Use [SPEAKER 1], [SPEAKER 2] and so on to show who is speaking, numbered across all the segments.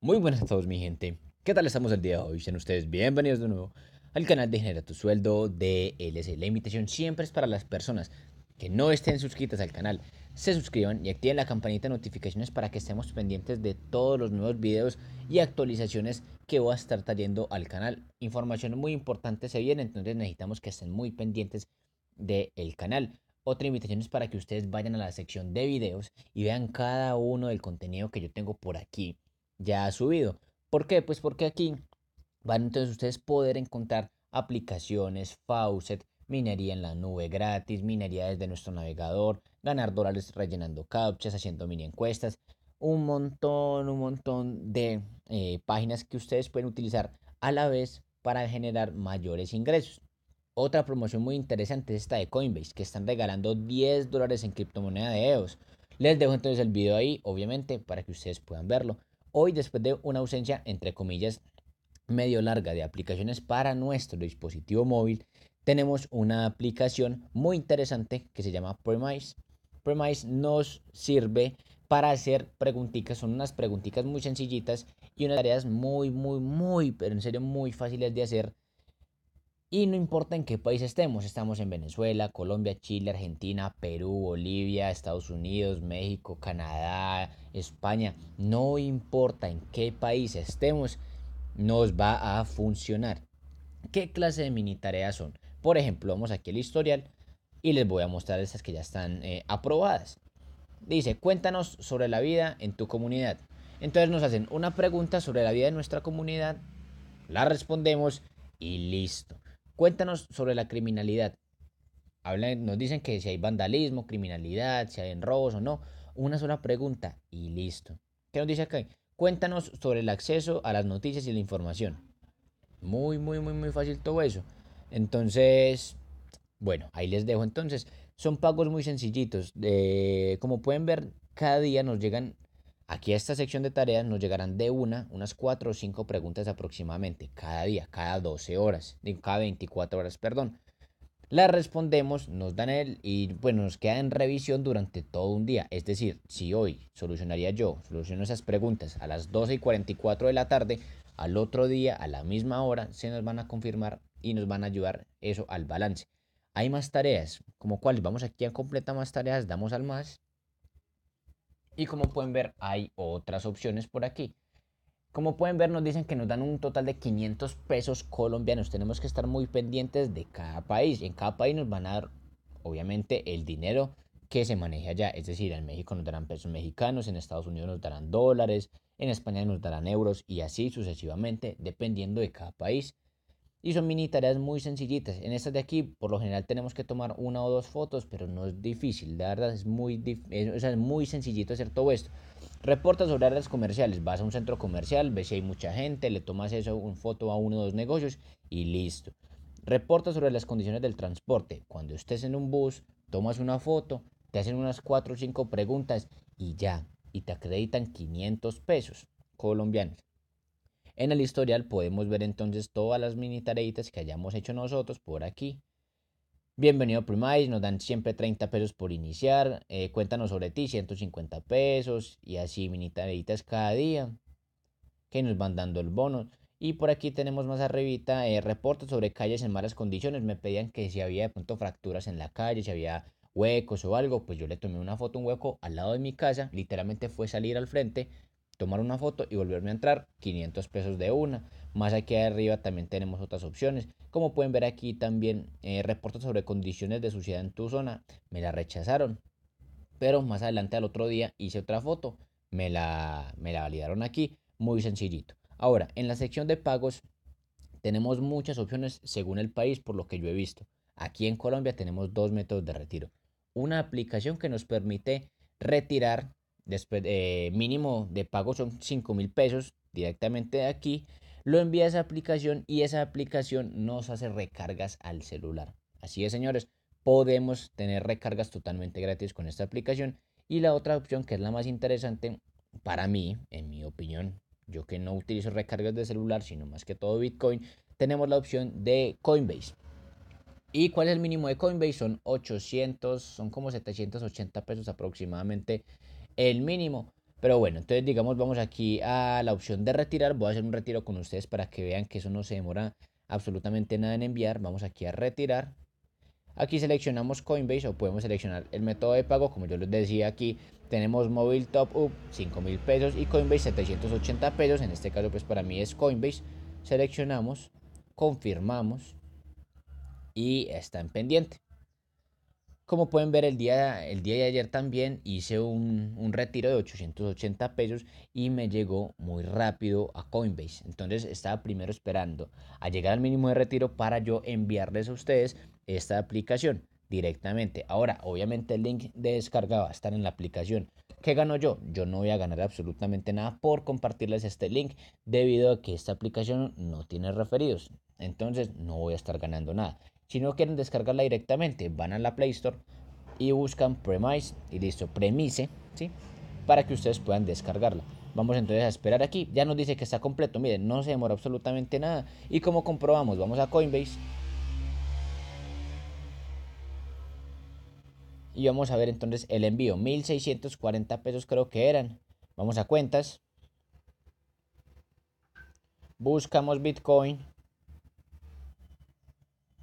[SPEAKER 1] Muy buenas a todos mi gente, ¿qué tal estamos el día de hoy? Sean ustedes bienvenidos de nuevo al canal de Genera Tu Sueldo de La invitación siempre es para las personas que no estén suscritas al canal, se suscriban y activen la campanita de notificaciones para que estemos pendientes de todos los nuevos videos y actualizaciones que voy a estar trayendo al canal. Información muy importante se viene, entonces necesitamos que estén muy pendientes del canal. Otra invitación es para que ustedes vayan a la sección de videos y vean cada uno del contenido que yo tengo por aquí ya ha subido. ¿Por qué? Pues porque aquí van entonces ustedes poder encontrar aplicaciones, faucet, minería en la nube gratis, minería desde nuestro navegador, ganar dólares rellenando captchas, haciendo mini encuestas, un montón, un montón de eh, páginas que ustedes pueden utilizar a la vez para generar mayores ingresos. Otra promoción muy interesante es esta de Coinbase, que están regalando 10 dólares en criptomoneda de EOS. Les dejo entonces el video ahí, obviamente, para que ustedes puedan verlo. Hoy, después de una ausencia, entre comillas, medio larga de aplicaciones para nuestro dispositivo móvil, tenemos una aplicación muy interesante que se llama Premise. Premise nos sirve para hacer preguntitas, son unas preguntitas muy sencillitas y unas tareas muy, muy, muy, pero en serio muy fáciles de hacer y no importa en qué país estemos, estamos en Venezuela, Colombia, Chile, Argentina, Perú, Bolivia, Estados Unidos, México, Canadá, España, no importa en qué país estemos, nos va a funcionar. ¿Qué clase de mini tareas son? Por ejemplo, vamos aquí al historial y les voy a mostrar esas que ya están eh, aprobadas. Dice, cuéntanos sobre la vida en tu comunidad. Entonces nos hacen una pregunta sobre la vida de nuestra comunidad, la respondemos y listo. Cuéntanos sobre la criminalidad. nos dicen que si hay vandalismo, criminalidad, si hay robos o no. Una sola pregunta y listo. ¿Qué nos dice acá? Cuéntanos sobre el acceso a las noticias y la información. Muy, muy, muy, muy fácil todo eso. Entonces, bueno, ahí les dejo. Entonces, son pagos muy sencillitos. Eh, como pueden ver, cada día nos llegan Aquí a esta sección de tareas nos llegarán de una, unas cuatro o cinco preguntas aproximadamente, cada día, cada 12 horas, digo, cada 24 horas, perdón. Las respondemos, nos dan el y bueno, nos queda en revisión durante todo un día. Es decir, si hoy solucionaría yo, soluciono esas preguntas a las 12 y 44 de la tarde, al otro día, a la misma hora, se nos van a confirmar y nos van a ayudar eso al balance. Hay más tareas, como cuáles, vamos aquí a completar más tareas, damos al más y como pueden ver, hay otras opciones por aquí. Como pueden ver, nos dicen que nos dan un total de 500 pesos colombianos. Tenemos que estar muy pendientes de cada país. En cada país nos van a dar, obviamente, el dinero que se maneje allá. Es decir, en México nos darán pesos mexicanos, en Estados Unidos nos darán dólares, en España nos darán euros y así sucesivamente, dependiendo de cada país. Y son mini tareas muy sencillitas. En estas de aquí, por lo general, tenemos que tomar una o dos fotos, pero no es difícil. La verdad, es muy, es muy sencillito hacer todo esto. Reportas sobre áreas comerciales. Vas a un centro comercial, ves si hay mucha gente, le tomas eso, una foto a uno o dos negocios y listo. Reportas sobre las condiciones del transporte. Cuando estés en un bus, tomas una foto, te hacen unas 4 o 5 preguntas y ya. Y te acreditan 500 pesos colombianos. En el historial podemos ver entonces todas las mini tareitas que hayamos hecho nosotros por aquí. Bienvenido a nos dan siempre 30 pesos por iniciar. Eh, cuéntanos sobre ti, 150 pesos y así mini tareitas cada día que nos van dando el bono. Y por aquí tenemos más arribita eh, reportes sobre calles en malas condiciones. Me pedían que si había pronto fracturas en la calle, si había huecos o algo, pues yo le tomé una foto, un hueco al lado de mi casa. Literalmente fue salir al frente tomar una foto y volverme a entrar, 500 pesos de una. Más aquí arriba también tenemos otras opciones. Como pueden ver aquí también eh, reportes sobre condiciones de suciedad en tu zona. Me la rechazaron. Pero más adelante al otro día hice otra foto. Me la, me la validaron aquí. Muy sencillito. Ahora, en la sección de pagos tenemos muchas opciones según el país por lo que yo he visto. Aquí en Colombia tenemos dos métodos de retiro. Una aplicación que nos permite retirar después eh, mínimo de pago son 5 mil pesos directamente de aquí, lo envía a esa aplicación y esa aplicación nos hace recargas al celular. Así es, señores, podemos tener recargas totalmente gratis con esta aplicación. Y la otra opción, que es la más interesante para mí, en mi opinión, yo que no utilizo recargas de celular, sino más que todo Bitcoin, tenemos la opción de Coinbase. ¿Y cuál es el mínimo de Coinbase? Son 800, son como 780 pesos aproximadamente el mínimo. Pero bueno, entonces digamos, vamos aquí a la opción de retirar. Voy a hacer un retiro con ustedes para que vean que eso no se demora absolutamente nada en enviar. Vamos aquí a retirar. Aquí seleccionamos Coinbase o podemos seleccionar el método de pago. Como yo les decía aquí, tenemos móvil top up 5 mil pesos y Coinbase 780 pesos. En este caso, pues para mí es Coinbase. Seleccionamos, confirmamos y está en pendiente. Como pueden ver, el día, el día de ayer también hice un, un, retiro de 880 pesos y me llegó muy rápido a Coinbase. Entonces estaba primero esperando a llegar al mínimo de retiro para yo enviarles a ustedes esta aplicación directamente. Ahora, obviamente el link de descarga va a estar en la aplicación. ¿Qué gano yo? Yo no voy a ganar absolutamente nada por compartirles este link debido a que esta aplicación no tiene referidos. Entonces no voy a estar ganando nada. Si no quieren descargarla directamente, van a la Play Store y buscan Premise y listo, Premise, ¿sí? Para que ustedes puedan descargarla. Vamos entonces a esperar aquí. Ya nos dice que está completo. Miren, no se demora absolutamente nada. Y como comprobamos, vamos a Coinbase. Y vamos a ver entonces el envío. 1640 pesos creo que eran. Vamos a cuentas. Buscamos Bitcoin.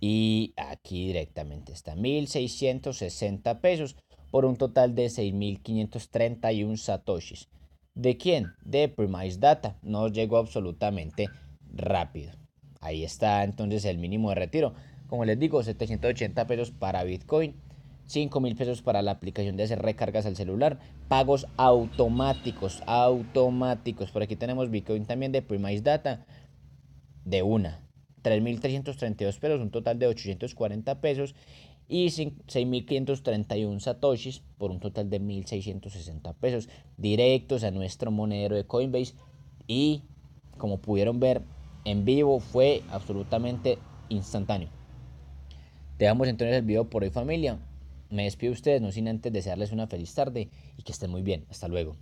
[SPEAKER 1] Y aquí directamente está 1.660 pesos por un total de 6.531 satoshis. ¿De quién? De Primise Data. nos llegó absolutamente rápido. Ahí está entonces el mínimo de retiro. Como les digo, 780 pesos para Bitcoin. 5.000 mil pesos para la aplicación de hacer recargas al celular. Pagos automáticos, automáticos. Por aquí tenemos Bitcoin también de Primise Data. De una, 3.332 pesos, un total de 840 pesos y 6.531 satoshis por un total de 1.660 pesos directos a nuestro monedero de Coinbase y como pudieron ver en vivo fue absolutamente instantáneo. Dejamos entonces el video por hoy familia. Me despido de ustedes, no sin antes desearles una feliz tarde y que estén muy bien. Hasta luego.